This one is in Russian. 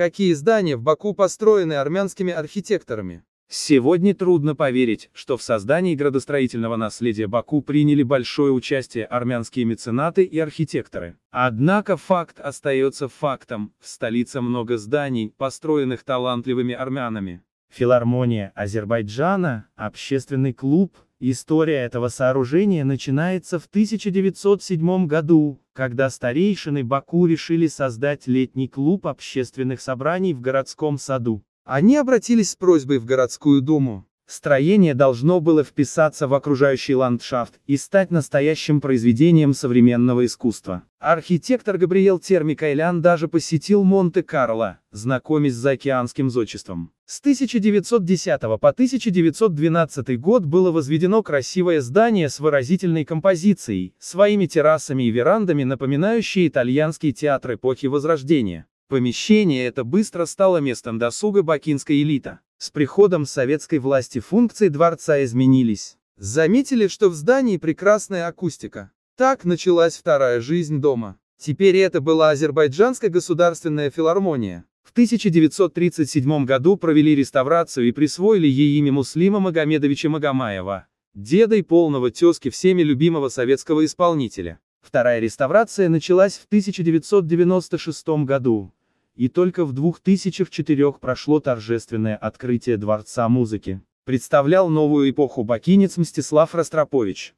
Какие здания в Баку построены армянскими архитекторами? Сегодня трудно поверить, что в создании градостроительного наследия Баку приняли большое участие армянские меценаты и архитекторы. Однако факт остается фактом, в столице много зданий, построенных талантливыми армянами. Филармония Азербайджана, общественный клуб, история этого сооружения начинается в 1907 году, когда старейшины Баку решили создать летний клуб общественных собраний в городском саду. Они обратились с просьбой в городскую думу. Строение должно было вписаться в окружающий ландшафт и стать настоящим произведением современного искусства. Архитектор Габриэл Термикайлян даже посетил Монте-Карло, знакомясь с океанским зодчеством. С 1910 по 1912 год было возведено красивое здание с выразительной композицией, своими террасами и верандами напоминающие итальянский театр эпохи Возрождения. Помещение это быстро стало местом досуга бакинской элита. С приходом советской власти функции дворца изменились. Заметили, что в здании прекрасная акустика. Так началась вторая жизнь дома. Теперь это была Азербайджанская государственная филармония. В 1937 году провели реставрацию и присвоили ей имя Муслима Магомедовича Магомаева, деда и полного тезки всеми любимого советского исполнителя. Вторая реставрация началась в 1996 году и только в 2004 прошло торжественное открытие Дворца музыки. Представлял новую эпоху бакинец Мстислав Ростропович.